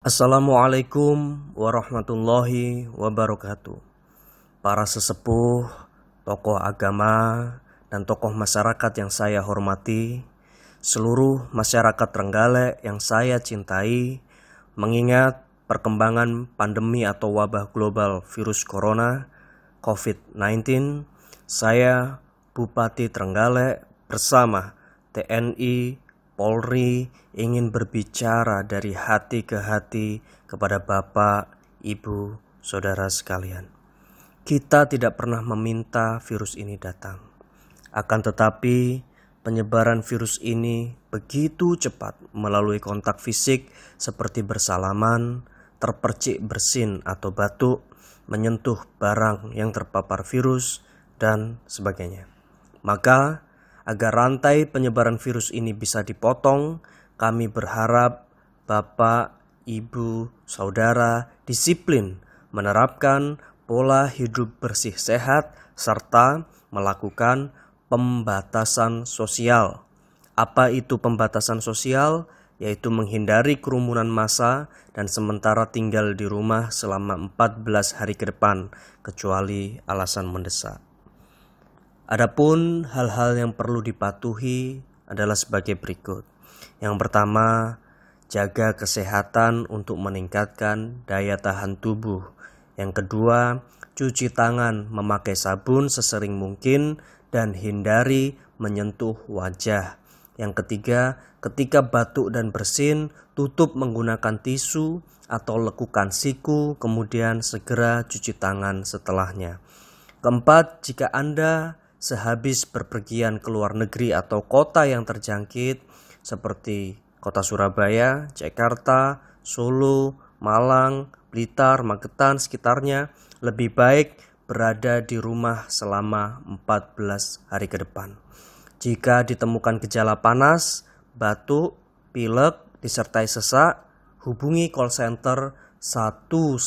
Assalamualaikum warahmatullahi wabarakatuh. Para sesepuh, tokoh agama, dan tokoh masyarakat yang saya hormati, seluruh masyarakat Trenggalek yang saya cintai, mengingat perkembangan pandemi atau wabah global virus corona COVID-19, saya Bupati Trenggalek bersama TNI Polri ingin berbicara dari hati ke hati kepada Bapak, Ibu, saudara sekalian. Kita tidak pernah meminta virus ini datang. Akan tetapi, penyebaran virus ini begitu cepat melalui kontak fisik seperti bersalaman, terpercik bersin atau batuk, menyentuh barang yang terpapar virus, dan sebagainya. Maka, Agar rantai penyebaran virus ini bisa dipotong, kami berharap Bapak, Ibu, Saudara disiplin menerapkan pola hidup bersih sehat serta melakukan pembatasan sosial. Apa itu pembatasan sosial? yaitu menghindari kerumunan massa dan sementara tinggal di rumah selama 14 hari ke depan kecuali alasan mendesak. Adapun hal-hal yang perlu dipatuhi adalah sebagai berikut. Yang pertama, jaga kesehatan untuk meningkatkan daya tahan tubuh. Yang kedua, cuci tangan memakai sabun sesering mungkin dan hindari menyentuh wajah. Yang ketiga, ketika batuk dan bersin, tutup menggunakan tisu atau lekukan siku, kemudian segera cuci tangan setelahnya. Keempat, jika Anda sehabis berpergian ke luar negeri atau kota yang terjangkit seperti kota Surabaya, Jakarta, Solo, Malang, Blitar, Magetan, sekitarnya, lebih baik berada di rumah selama 14 hari ke depan. Jika ditemukan gejala panas, batuk, pilek, disertai sesak, hubungi call center 119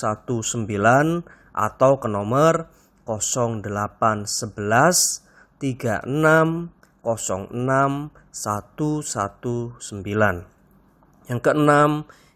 atau ke nomor 0811 3606119. Yang keenam,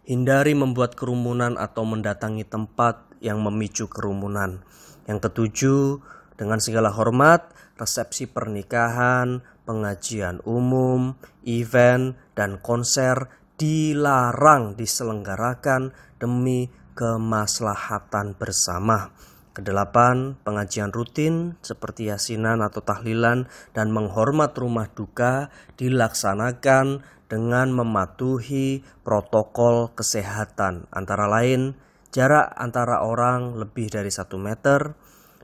hindari membuat kerumunan atau mendatangi tempat yang memicu kerumunan. Yang ketujuh, dengan segala hormat, resepsi pernikahan, pengajian umum, event, dan konser dilarang diselenggarakan demi kemaslahatan bersama. Kedelapan, pengajian rutin seperti yasinan atau tahlilan dan menghormat rumah duka dilaksanakan dengan mematuhi protokol kesehatan antara lain jarak antara orang lebih dari satu meter,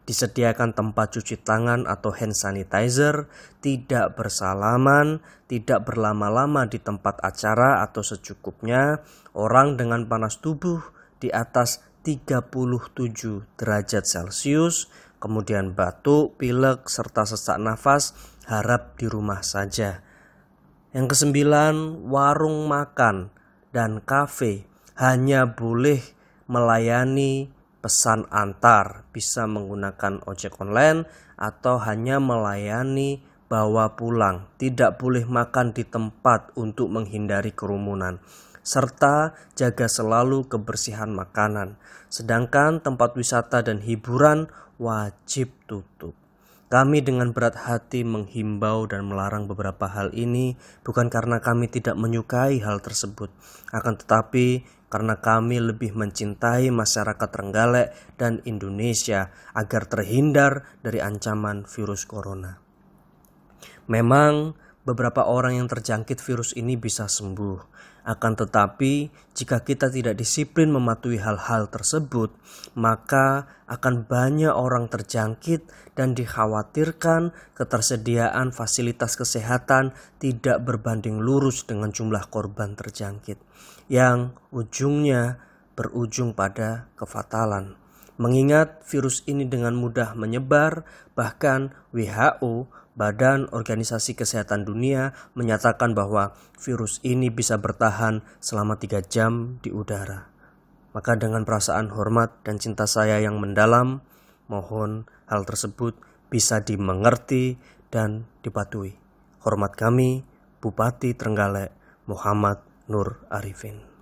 disediakan tempat cuci tangan atau hand sanitizer, tidak bersalaman, tidak berlama-lama di tempat acara atau secukupnya, orang dengan panas tubuh di atas 37 derajat Celcius, kemudian batuk, pilek, serta sesak nafas harap di rumah saja. Yang kesembilan, warung makan dan kafe hanya boleh melayani pesan antar, bisa menggunakan ojek online atau hanya melayani bawa pulang. Tidak boleh makan di tempat untuk menghindari kerumunan serta jaga selalu kebersihan makanan. Sedangkan tempat wisata dan hiburan wajib tutup. Kami dengan berat hati menghimbau dan melarang beberapa hal ini bukan karena kami tidak menyukai hal tersebut, akan tetapi karena kami lebih mencintai masyarakat Trenggalek dan Indonesia agar terhindar dari ancaman virus corona. Memang beberapa orang yang terjangkit virus ini bisa sembuh. Akan tetapi, jika kita tidak disiplin mematuhi hal-hal tersebut, maka akan banyak orang terjangkit dan dikhawatirkan ketersediaan fasilitas kesehatan tidak berbanding lurus dengan jumlah korban terjangkit, yang ujungnya berujung pada kefatalan. Mengingat virus ini dengan mudah menyebar, bahkan WHO Badan Organisasi Kesehatan Dunia menyatakan bahwa virus ini bisa bertahan selama tiga jam di udara. Maka dengan perasaan hormat dan cinta saya yang mendalam, mohon hal tersebut bisa dimengerti dan dipatuhi. Hormat kami, Bupati Trenggalek Muhammad Nur Arifin.